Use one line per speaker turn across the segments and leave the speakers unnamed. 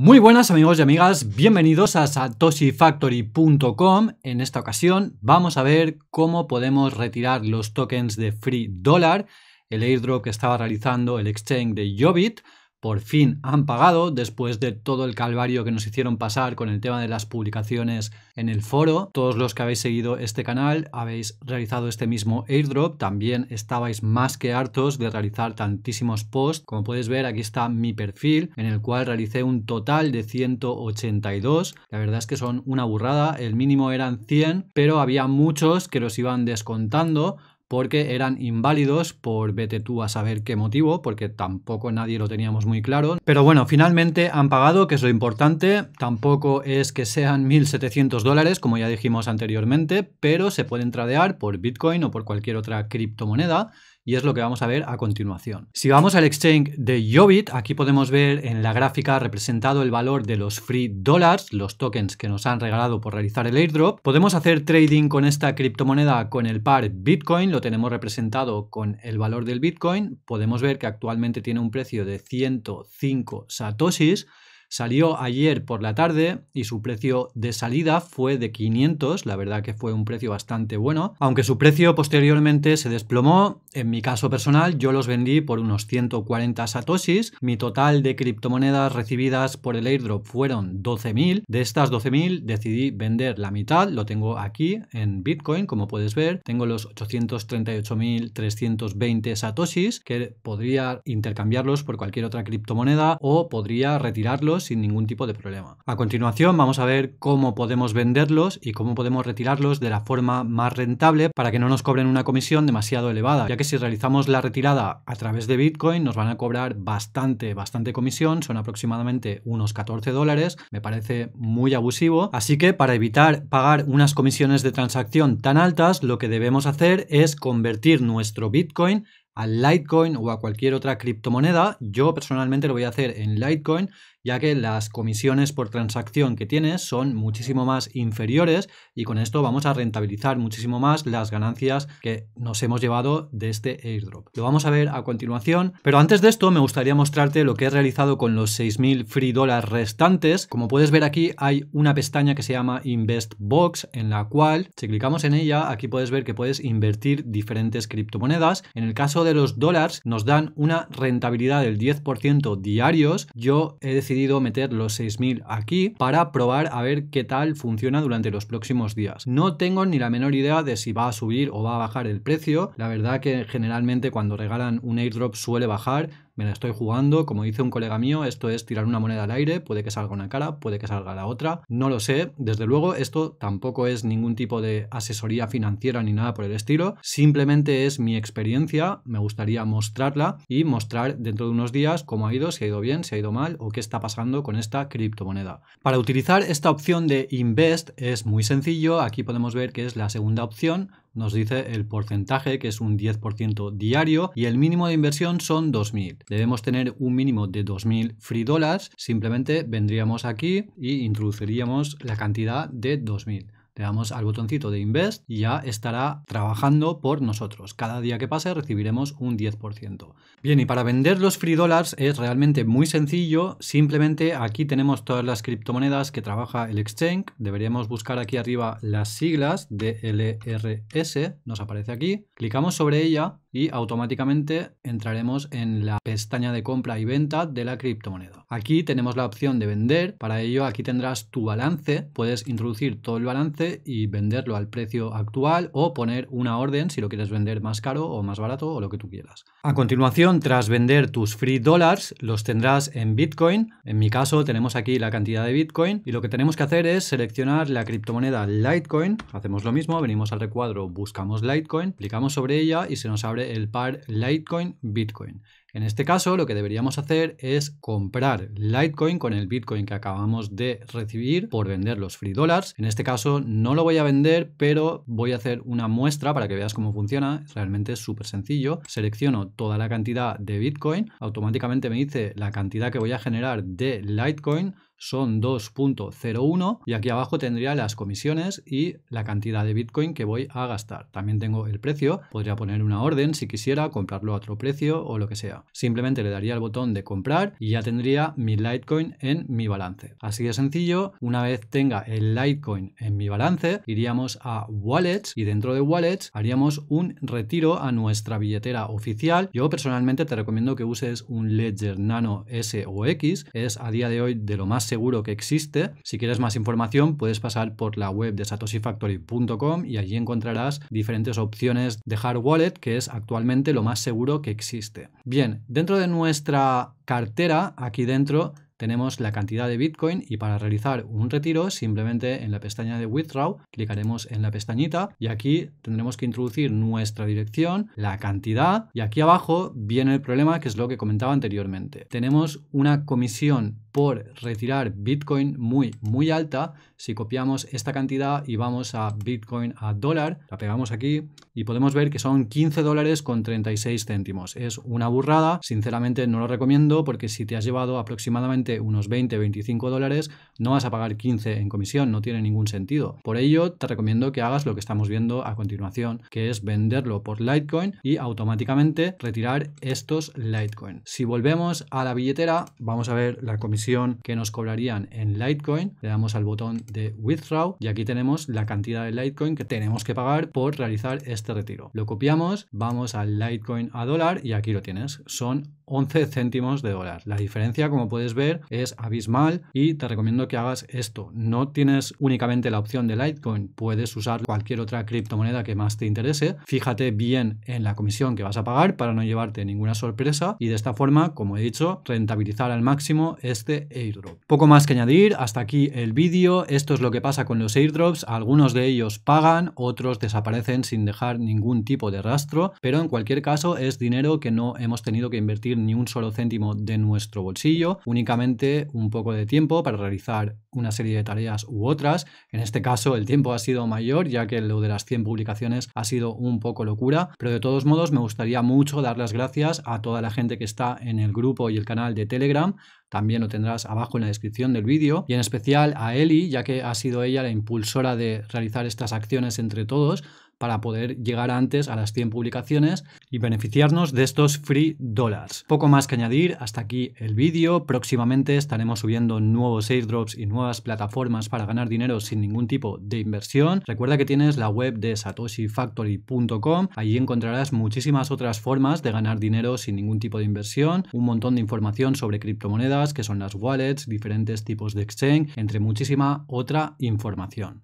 Muy buenas amigos y amigas, bienvenidos a satoshifactory.com. En esta ocasión vamos a ver cómo podemos retirar los tokens de Free Dollar, el airdrop que estaba realizando el exchange de Yobit por fin han pagado después de todo el calvario que nos hicieron pasar con el tema de las publicaciones en el foro. Todos los que habéis seguido este canal habéis realizado este mismo airdrop. También estabais más que hartos de realizar tantísimos posts. Como podéis ver, aquí está mi perfil en el cual realicé un total de 182. La verdad es que son una burrada. El mínimo eran 100, pero había muchos que los iban descontando porque eran inválidos por vete tú a saber qué motivo, porque tampoco nadie lo teníamos muy claro. Pero bueno, finalmente han pagado, que es lo importante. Tampoco es que sean 1.700 dólares, como ya dijimos anteriormente, pero se pueden tradear por Bitcoin o por cualquier otra criptomoneda y es lo que vamos a ver a continuación. Si vamos al exchange de Yobit, aquí podemos ver en la gráfica representado el valor de los free dollars, los tokens que nos han regalado por realizar el airdrop. Podemos hacer trading con esta criptomoneda con el par Bitcoin, lo tenemos representado con el valor del Bitcoin. Podemos ver que actualmente tiene un precio de 105 satoshis. Salió ayer por la tarde y su precio de salida fue de 500, la verdad que fue un precio bastante bueno, aunque su precio posteriormente se desplomó, en mi caso personal yo los vendí por unos 140 satoshis, mi total de criptomonedas recibidas por el airdrop fueron 12.000, de estas 12.000 decidí vender la mitad, lo tengo aquí en Bitcoin como puedes ver, tengo los 838.320 satoshis que podría intercambiarlos por cualquier otra criptomoneda o podría retirarlos sin ningún tipo de problema. A continuación vamos a ver cómo podemos venderlos y cómo podemos retirarlos de la forma más rentable para que no nos cobren una comisión demasiado elevada, ya que si realizamos la retirada a través de Bitcoin nos van a cobrar bastante, bastante comisión, son aproximadamente unos 14 dólares, me parece muy abusivo, así que para evitar pagar unas comisiones de transacción tan altas, lo que debemos hacer es convertir nuestro Bitcoin a Litecoin o a cualquier otra criptomoneda. Yo personalmente lo voy a hacer en Litecoin ya que las comisiones por transacción que tienes son muchísimo más inferiores y con esto vamos a rentabilizar muchísimo más las ganancias que nos hemos llevado de este airdrop. Lo vamos a ver a continuación, pero antes de esto me gustaría mostrarte lo que he realizado con los 6.000 free dólares restantes. Como puedes ver aquí hay una pestaña que se llama Invest Box en la cual si clicamos en ella aquí puedes ver que puedes invertir diferentes criptomonedas. En el caso de los dólares nos dan una rentabilidad del 10% diarios. Yo he decidido meter los 6000 aquí para probar a ver qué tal funciona durante los próximos días. No tengo ni la menor idea de si va a subir o va a bajar el precio. La verdad que generalmente cuando regalan un airdrop suele bajar me la estoy jugando, como dice un colega mío, esto es tirar una moneda al aire, puede que salga una cara, puede que salga la otra, no lo sé, desde luego esto tampoco es ningún tipo de asesoría financiera ni nada por el estilo, simplemente es mi experiencia, me gustaría mostrarla y mostrar dentro de unos días cómo ha ido, si ha ido bien, si ha ido mal o qué está pasando con esta criptomoneda. Para utilizar esta opción de invest es muy sencillo, aquí podemos ver que es la segunda opción, nos dice el porcentaje, que es un 10% diario, y el mínimo de inversión son 2.000. Debemos tener un mínimo de 2.000 free dollars, simplemente vendríamos aquí y introduciríamos la cantidad de 2.000. Le damos al botoncito de Invest y ya estará trabajando por nosotros. Cada día que pase recibiremos un 10%. Bien, y para vender los free dollars es realmente muy sencillo. Simplemente aquí tenemos todas las criptomonedas que trabaja el exchange. Deberíamos buscar aquí arriba las siglas de LRS. Nos aparece aquí. Clicamos sobre ella y automáticamente entraremos en la pestaña de compra y venta de la criptomoneda. Aquí tenemos la opción de vender. Para ello aquí tendrás tu balance. Puedes introducir todo el balance y venderlo al precio actual o poner una orden si lo quieres vender más caro o más barato o lo que tú quieras. A continuación, tras vender tus free dollars, los tendrás en Bitcoin. En mi caso tenemos aquí la cantidad de Bitcoin y lo que tenemos que hacer es seleccionar la criptomoneda Litecoin. Hacemos lo mismo, venimos al recuadro, buscamos Litecoin, clicamos sobre ella y se nos abre el par Litecoin Bitcoin. En este caso, lo que deberíamos hacer es comprar Litecoin con el Bitcoin que acabamos de recibir por vender los free dollars. En este caso, no lo voy a vender, pero voy a hacer una muestra para que veas cómo funciona. Realmente es súper sencillo. Selecciono toda la cantidad de Bitcoin, automáticamente me dice la cantidad que voy a generar de Litecoin son 2.01 y aquí abajo tendría las comisiones y la cantidad de Bitcoin que voy a gastar. También tengo el precio, podría poner una orden si quisiera, comprarlo a otro precio o lo que sea. Simplemente le daría el botón de comprar y ya tendría mi Litecoin en mi balance. Así de sencillo, una vez tenga el Litecoin en mi balance, iríamos a Wallets y dentro de Wallets haríamos un retiro a nuestra billetera oficial. Yo personalmente te recomiendo que uses un Ledger Nano S o X, es a día de hoy de lo más seguro que existe. Si quieres más información, puedes pasar por la web de satoshifactory.com y allí encontrarás diferentes opciones de hard wallet, que es actualmente lo más seguro que existe. Bien, dentro de nuestra cartera, aquí dentro tenemos la cantidad de Bitcoin y para realizar un retiro simplemente en la pestaña de Withdraw clicaremos en la pestañita y aquí tendremos que introducir nuestra dirección, la cantidad y aquí abajo viene el problema que es lo que comentaba anteriormente. Tenemos una comisión por retirar Bitcoin muy muy alta. Si copiamos esta cantidad y vamos a Bitcoin a dólar, la pegamos aquí, y podemos ver que son 15 dólares con 36 céntimos. Es una burrada, sinceramente no lo recomiendo porque si te has llevado aproximadamente unos 20-25 dólares no vas a pagar 15 en comisión, no tiene ningún sentido. Por ello te recomiendo que hagas lo que estamos viendo a continuación, que es venderlo por Litecoin y automáticamente retirar estos Litecoin. Si volvemos a la billetera vamos a ver la comisión que nos cobrarían en Litecoin, le damos al botón de Withdraw y aquí tenemos la cantidad de Litecoin que tenemos que pagar por realizar este este retiro. Lo copiamos, vamos al Litecoin a dólar y aquí lo tienes. Son 11 céntimos de dólar. La diferencia, como puedes ver, es abismal y te recomiendo que hagas esto. No tienes únicamente la opción de Litecoin, puedes usar cualquier otra criptomoneda que más te interese. Fíjate bien en la comisión que vas a pagar para no llevarte ninguna sorpresa y de esta forma, como he dicho, rentabilizar al máximo este airdrop. Poco más que añadir, hasta aquí el vídeo. Esto es lo que pasa con los airdrops. Algunos de ellos pagan, otros desaparecen sin dejar ningún tipo de rastro, pero en cualquier caso es dinero que no hemos tenido que invertir ni un solo céntimo de nuestro bolsillo, únicamente un poco de tiempo para realizar una serie de tareas u otras. En este caso el tiempo ha sido mayor ya que lo de las 100 publicaciones ha sido un poco locura, pero de todos modos me gustaría mucho dar las gracias a toda la gente que está en el grupo y el canal de Telegram, también lo tendrás abajo en la descripción del vídeo, y en especial a Eli, ya que ha sido ella la impulsora de realizar estas acciones entre todos, para poder llegar antes a las 100 publicaciones y beneficiarnos de estos free dollars. Poco más que añadir, hasta aquí el vídeo. Próximamente estaremos subiendo nuevos airdrops y nuevas plataformas para ganar dinero sin ningún tipo de inversión. Recuerda que tienes la web de satoshifactory.com. Allí encontrarás muchísimas otras formas de ganar dinero sin ningún tipo de inversión, un montón de información sobre criptomonedas, que son las wallets, diferentes tipos de exchange, entre muchísima otra información.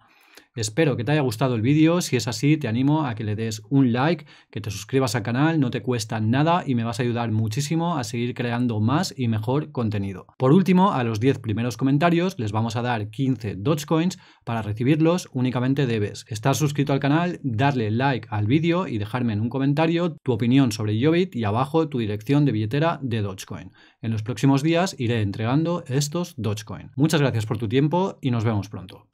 Espero que te haya gustado el vídeo, si es así te animo a que le des un like, que te suscribas al canal, no te cuesta nada y me vas a ayudar muchísimo a seguir creando más y mejor contenido. Por último, a los 10 primeros comentarios les vamos a dar 15 Dogecoins, para recibirlos únicamente debes estar suscrito al canal, darle like al vídeo y dejarme en un comentario tu opinión sobre Yobit y abajo tu dirección de billetera de Dogecoin. En los próximos días iré entregando estos Dogecoin. Muchas gracias por tu tiempo y nos vemos pronto.